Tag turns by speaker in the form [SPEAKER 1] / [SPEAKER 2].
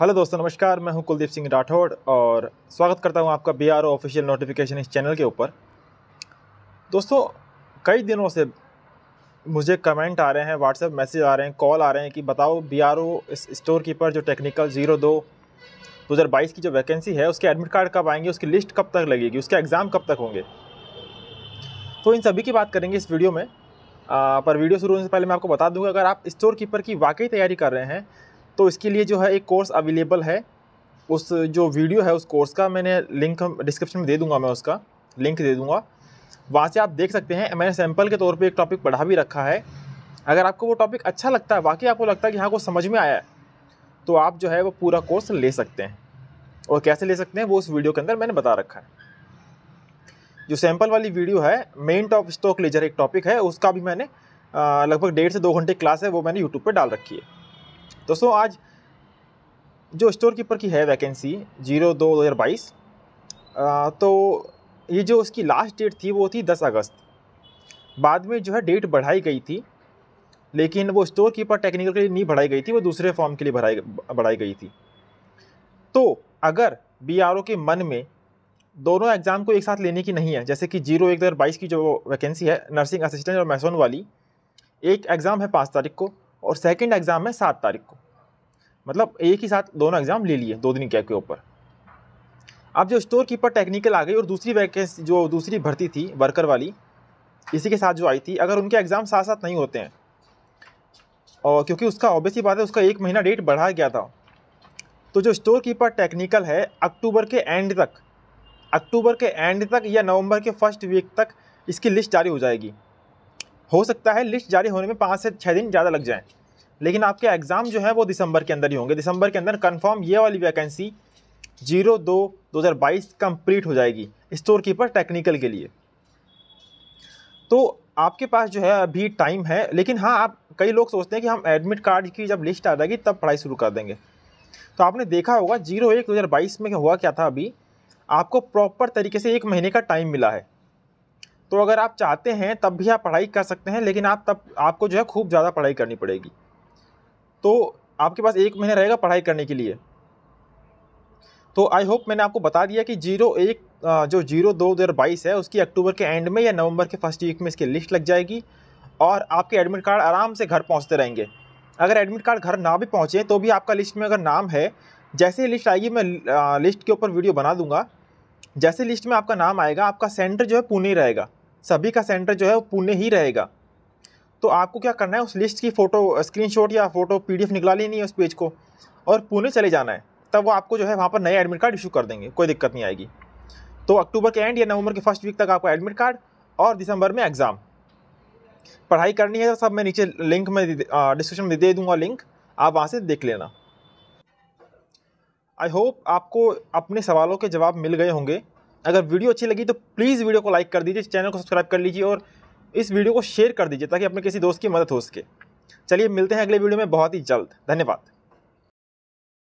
[SPEAKER 1] hello दोस्तों नमस्कार मैं हूं कुलदीप सिंह राठौड़ और स्वागत करता हूं आपका बी आर ऑफिशियल नोटिफिकेशन इस चैनल के ऊपर दोस्तों कई दिनों से मुझे कमेंट आ रहे हैं व्हाट्सएप मैसेज आ रहे हैं कॉल आ रहे हैं कि बताओ B R O store keeper जो टेक्निकल ज़ीरो दो दो हज़ार बाईस की जो वैकेंसी है उसके एडमिट कार्ड कब आएंगे उसकी लिस्ट कब तक लगेगी उसके एग्ज़ाम कब तक होंगे तो इन सभी की बात करेंगे इस वीडियो में आ, पर वीडियो शुरू होने से पहले मैं आपको बता दूंगा अगर आप स्टोर कीपर की वाकई तैयारी कर रहे हैं तो इसके लिए जो है एक कोर्स अवेलेबल है उस जो वीडियो है उस कोर्स का मैंने लिंक डिस्क्रिप्शन में दे दूंगा मैं उसका लिंक दे दूंगा वहाँ से आप देख सकते हैं मैंने सैम्पल के तौर पे एक टॉपिक पढ़ा भी रखा है अगर आपको वो टॉपिक अच्छा लगता है वाकई आपको लगता है कि हाँ को समझ में आया है तो आप जो है वो पूरा कोर्स ले सकते हैं और कैसे ले सकते हैं वो उस वीडियो के अंदर मैंने बता रखा है जो सैम्पल वाली वीडियो है मेन टॉप स्टॉक लेजर एक टॉपिक है उसका भी मैंने लगभग डेढ़ से दो घंटे क्लास है वो मैंने यूट्यूब पर डाल रखी है दोस्तों आज जो स्टोर कीपर की है वैकेंसी जीरो दो दो हज़ार बाईस तो ये जो उसकी लास्ट डेट थी वो थी दस अगस्त बाद में जो है डेट बढ़ाई गई थी लेकिन वो स्टोर कीपर टेक्निकल के लिए नहीं बढ़ाई गई थी वो दूसरे फॉर्म के लिए बढ़ाई बढ़ाई गई थी तो अगर बी के मन में दोनों एग्ज़ाम को एक साथ लेने की नहीं है जैसे कि जीरो एक दो हज़ार बाईस की जो वैकेंसी है नर्सिंग असिस्टेंट और मैसोन वाली एक एग्ज़ाम है पाँच तारीख को और सेकेंड एग्ज़ाम है सात तारीख को मतलब एक ही साथ दोनों एग्ज़ाम ले लिए दो दिन गैप के ऊपर अब जो स्टोर कीपर टेक्निकल आ गई और दूसरी वैकेंसी जो दूसरी भर्ती थी वर्कर वाली इसी के साथ जो आई थी अगर उनके एग्ज़ाम साथ साथ नहीं होते हैं और क्योंकि उसका ऑब्वियसली बात है उसका एक महीना डेट बढ़ाया गया था तो जो स्टोर कीपर टेक्निकल है अक्टूबर के एंड तक अक्टूबर के एंड तक या नवंबर के फर्स्ट वीक तक इसकी लिस्ट जारी हो जाएगी हो सकता है लिस्ट जारी होने में पाँच से छः दिन ज़्यादा लग जाएँ लेकिन आपके एग्ज़ाम जो है वो दिसंबर के अंदर ही होंगे दिसंबर के अंदर कन्फर्म ये वाली वैकेंसी जीरो दो दो हज़ार बाईस कम्प्लीट हो जाएगी स्टोर कीपर टेक्निकल के लिए तो आपके पास जो है अभी टाइम है लेकिन हाँ आप कई लोग सोचते हैं कि हम एडमिट कार्ड की जब लिस्ट आ जाएगी तब पढ़ाई शुरू कर देंगे तो आपने देखा होगा जीरो एक दो हज़ार बाईस में हुआ क्या था अभी आपको प्रॉपर तरीके से एक महीने का टाइम मिला है तो अगर आप चाहते हैं तब भी आप पढ़ाई कर सकते हैं लेकिन आप तब आपको जो है खूब ज़्यादा पढ़ाई करनी पड़ेगी तो आपके पास एक महीना रहेगा पढ़ाई करने के लिए तो आई होप मैंने आपको बता दिया कि जीरो एक जो जीरो दो हज़ार बाईस है उसकी अक्टूबर के एंड में या नवंबर के फर्स्ट वीक में इसकी लिस्ट लग जाएगी और आपके एडमिट कार्ड आराम से घर पहुंचते रहेंगे अगर एडमिट कार्ड घर ना भी पहुंचे तो भी आपका लिस्ट में अगर नाम है जैसे ही लिस्ट आएगी मैं लिस्ट के ऊपर वीडियो बना दूंगा जैसे लिस्ट में आपका नाम आएगा आपका सेंटर जो है पुणे रहेगा सभी का सेंटर जो है वो पुणे ही रहेगा तो आपको क्या करना है उस लिस्ट की फ़ोटो स्क्रीनशॉट या फ़ोटो पीडीएफ निकला लेनी है उस पेज को और पुणे चले जाना है तब वो आपको जो है वहाँ पर नया एडमिट कार्ड इशू कर देंगे कोई दिक्कत नहीं आएगी तो अक्टूबर के एंड या नवंबर के फर्स्ट वीक तक आपको एडमिट कार्ड और दिसंबर में एग्ज़ाम पढ़ाई करनी है तो सब मैं नीचे लिंक में डिस्क्रिप्शन में दे दूँगा लिंक आप वहाँ से देख लेना आई होप आपको अपने सवालों के जवाब मिल गए होंगे अगर वीडियो अच्छी लगी तो प्लीज़ वीडियो को लाइक कर दीजिए चैनल को सब्सक्राइब कर लीजिए और इस वीडियो को शेयर कर दीजिए ताकि अपने किसी दोस्त की मदद हो सके चलिए मिलते हैं अगले वीडियो में बहुत ही जल्द धन्यवाद